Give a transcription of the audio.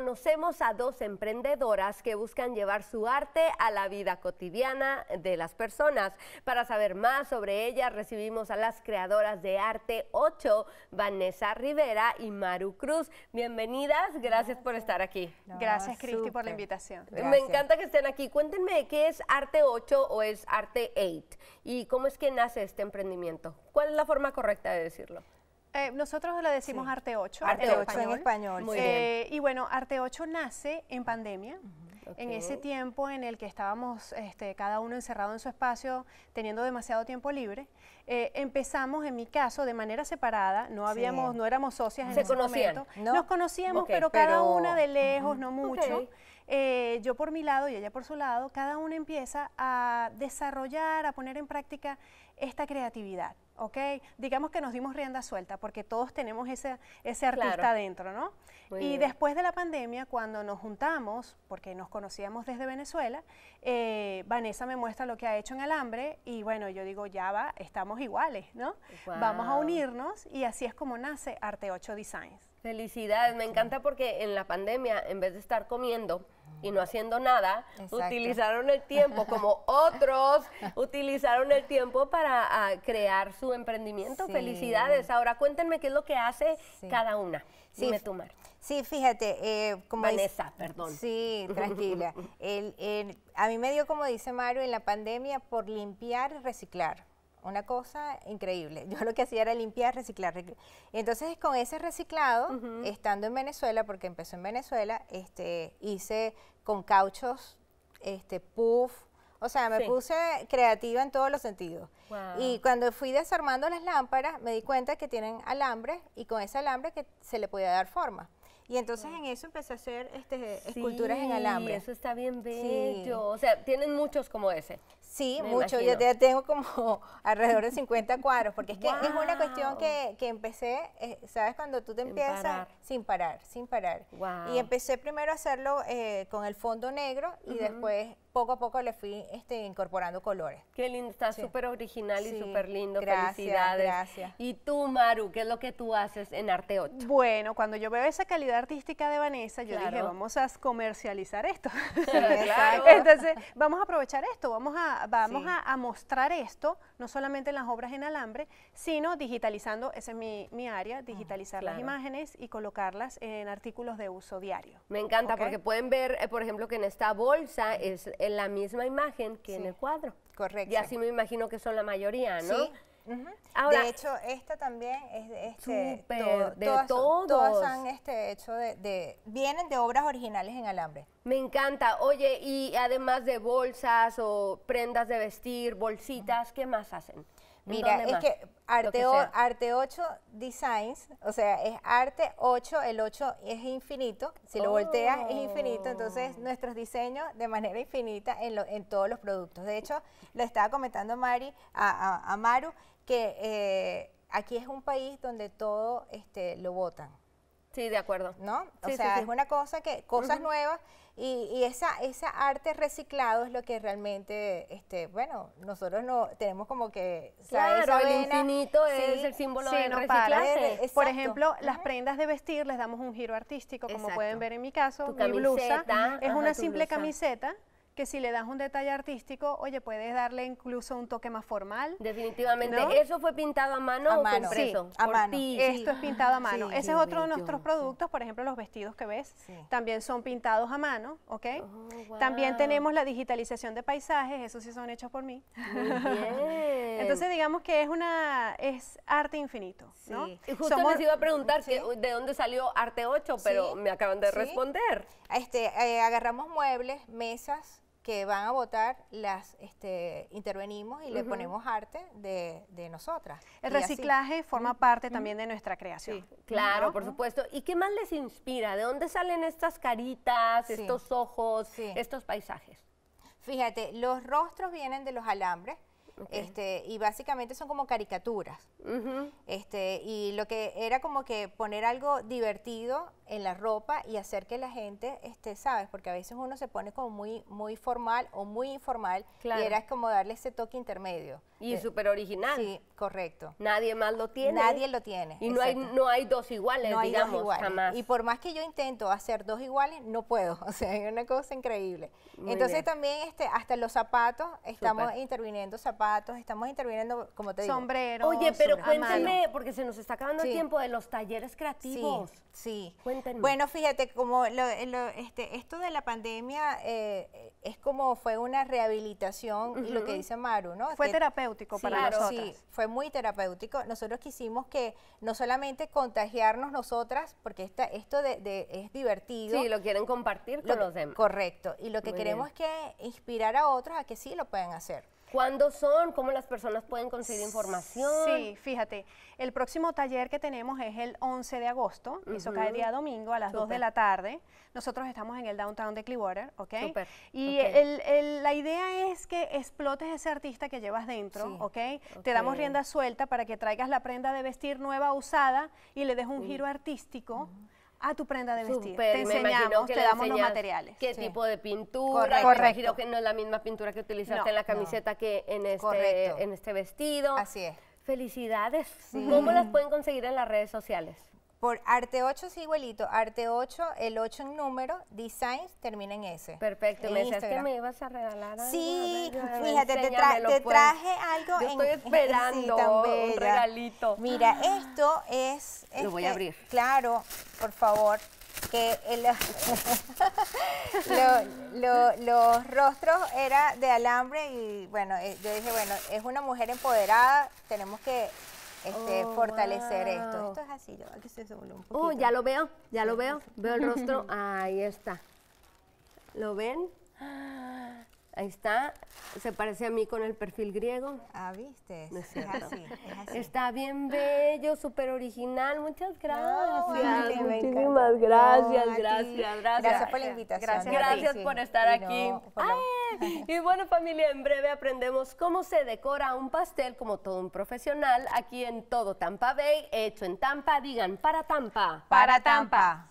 conocemos a dos emprendedoras que buscan llevar su arte a la vida cotidiana de las personas. Para saber más sobre ellas, recibimos a las creadoras de Arte 8, Vanessa Rivera y Maru Cruz. Bienvenidas, gracias por estar aquí. gracias, Cristi, por la invitación. Me encanta que estén aquí. Cuéntenme, ¿qué es Arte 8 o es Arte 8? ¿Y cómo es que nace este emprendimiento? ¿Cuál es la forma correcta de decirlo? Eh, nosotros le decimos Arte 8. Arte 8 en español. Eh, y bueno, Arte 8 nace en pandemia. En ese tiempo en el que estábamos este, cada uno encerrado en su espacio, teniendo demasiado tiempo libre, eh, empezamos, en mi caso, de manera separada, no habíamos, no éramos socias en ese momento. Nos conocíamos, pero, cada una de lejos, no mucho. yo por mi lado y ella por su lado, cada una empieza a desarrollar, a poner en práctica esta creatividad. ¿ok? Digamos que nos dimos rienda suelta porque todos tenemos ese, ese artista dentro, ¿no? y después de la pandemia, cuando nos juntamos, porque nos conocíamos desde Venezuela, eh, Vanessa me muestra lo que ha hecho en el hambre, y bueno, yo digo, ya va, estamos iguales, ¿no? Vamos a unirnos y así es como nace Arte 8 Designs. Felicidades, me encanta porque en la pandemia, en vez de estar comiendo, y no haciendo nada, utilizaron el tiempo como otros utilizaron el tiempo para ah, crear su emprendimiento. Felicidades. Ahora cuéntenme qué es lo que hace cada una. Sí. Sí, fíjate, eh, como Vanessa, perdón. Sí, tranquila. a mí me dio, como dice Mario, en la pandemia por limpiar y reciclar una cosa increíble. Yo lo que hacía era limpiar, reciclar. entonces con ese reciclado, estando en Venezuela, porque empezó en Venezuela, este, hice con cauchos, este, puff, o sea, me puse creativa en todos los sentidos. Y cuando fui desarmando las lámparas, me di cuenta que tienen alambre y con ese alambre que se le podía dar forma. Y entonces en eso empecé a hacer este, esculturas en alambre. Eso está bien bello. O sea, tienen muchos como ese. Sí, mucho. Yo ya tengo como alrededor de 50 cuadros, porque es que es una cuestión que, que empecé, eh, ¿sabes? Cuando tú te empiezas sin parar, sin parar. Y empecé primero a hacerlo eh, con el fondo negro y después poco a poco le fui este, incorporando colores. Qué lindo, está súper original y súper lindo. Gracias, Felicidades. Gracias. Y tú, Maru, ¿qué es lo que tú haces en Arte 8? Bueno, cuando yo veo esa calidad artística de Vanessa, yo dije, vamos a comercializar esto. Entonces, vamos a aprovechar esto, vamos a vamos a, mostrar esto, no solamente en las obras en alambre, sino digitalizando, esa es mi, área, ah, digitalizar las imágenes y colocarlas en artículos de uso diario. Me encanta porque pueden ver, eh, por ejemplo, que en esta bolsa es la misma imagen que en el cuadro. Correcto. Y así me imagino que son la mayoría, ¿no? de hecho, esta también es de este, todo, de todos. Todas han este, hecho de, de, vienen de obras originales en alambre. Me encanta. Oye, y además de bolsas o prendas de vestir, bolsitas, ¿qué más hacen? Mira, es que arte, arte 8 Designs, o sea, es arte 8, el 8 es infinito, si lo volteas es infinito, entonces oh. nuestros diseños de manera infinita en, todos los productos. De hecho, lo estaba comentando Mari, a, Maru, que eh, aquí es un país donde todo este, lo votan. Sí, de acuerdo. ¿No? o sea, es una cosa que, cosas nuevas y, y, esa, esa arte reciclado es lo que realmente, este, bueno, nosotros no tenemos como que... Claro, el infinito es el símbolo de no reciclaje. Por ejemplo, las prendas de vestir les damos un giro artístico, como pueden ver en mi caso. mi blusa es una simple camiseta si le das un detalle artístico, oye, puedes darle incluso un toque más formal. Definitivamente. ¿Eso fue pintado a mano a mano. Sí, a mano. Esto es pintado a mano. Ese es otro de nuestros productos, por ejemplo, los vestidos que ves, también son pintados a mano, ¿ok? Oh, también tenemos la digitalización de paisajes, esos sí son hechos por mí. Entonces, digamos que es una es arte infinito, Y justo les iba a preguntar de dónde salió Arte 8, pero me acaban de responder. Este, eh, agarramos muebles, mesas, que van a votar, las este, intervenimos y le ponemos arte de, nosotras. El reciclaje forma parte también de nuestra creación. claro, por supuesto. ¿Y qué más les inspira? ¿De dónde salen estas caritas, estos ojos, estos paisajes? Fíjate, los rostros vienen de los alambres. Este, y básicamente son como caricaturas. este, y lo que era como que poner algo divertido en la ropa y hacer que la gente, esté, ¿sabes? Porque a veces uno se pone como muy, muy formal o muy informal y era como darle ese toque intermedio. Y eh, súper original. Sí, correcto. Nadie más lo tiene. Nadie lo tiene. Y no hay, no hay dos iguales, digamos, jamás. Y por más que yo intento hacer dos iguales, no puedo. O sea, es una cosa increíble. Entonces también este, hasta los zapatos, estamos interviniendo zapatos, estamos interviniendo, como te digo. Sombreros. Oye, pero cuéntame, porque se nos está acabando el tiempo de los talleres creativos. Sí, sí. Bueno, fíjate, como este, esto de la pandemia eh, es como fue una rehabilitación, y lo que dice Maru, ¿no? Fue terapéutico para nosotros. Sí, fue muy terapéutico. Nosotros quisimos que no solamente contagiarnos nosotras, porque esta, esto de, es divertido. Sí, lo quieren compartir con los demás. Correcto. Y lo que queremos es que inspirar a otros a que sí lo puedan hacer. ¿Cuándo son? ¿Cómo las personas pueden conseguir información? Sí, fíjate, el próximo taller que tenemos es el 11 de agosto, eso cae día domingo a las 2 de la tarde. Nosotros estamos en el downtown de Clearwater, ¿ok? Y la idea es que explotes ese artista que llevas dentro, ¿ok? Te damos rienda suelta para que traigas la prenda de vestir nueva, usada, y le des un giro artístico a tu prenda de vestir. te enseñamos, te damos los materiales. ¿Qué tipo de pintura? Correcto. que no es la misma pintura que utilizaste en la camiseta que en este, en este vestido. Así es. Felicidades. ¿Cómo las pueden conseguir en las redes sociales? por Arte 8 sí igualito, Arte 8, el 8 en número, Designs termina en S. Perfecto, me decías que me ibas a regalar algo. Sí, fíjate, te, te, pues. traje algo. Yo en, estoy esperando un regalito. Mira, esto es... Lo voy a abrir. Claro, por favor que los rostros era de alambre y bueno, eh, yo dije, bueno, es una mujer empoderada, tenemos que este, oh, fortalecer esto. Esto es así, yo se un oh, ya lo veo, ya lo veo. Veo el rostro, ahí está. ¿Lo ven? Ahí está, se parece a mí con el perfil griego. Ah, viste, es, así, Está bien bello, súper original, muchas gracias. muchísimas gracias, gracias, gracias, por la invitación. Gracias, por estar aquí. Y bueno, familia, en breve aprendemos cómo se decora un pastel como todo un profesional aquí en Todo Tampa Bay, hecho en Tampa. Digan, para Tampa. Para Tampa.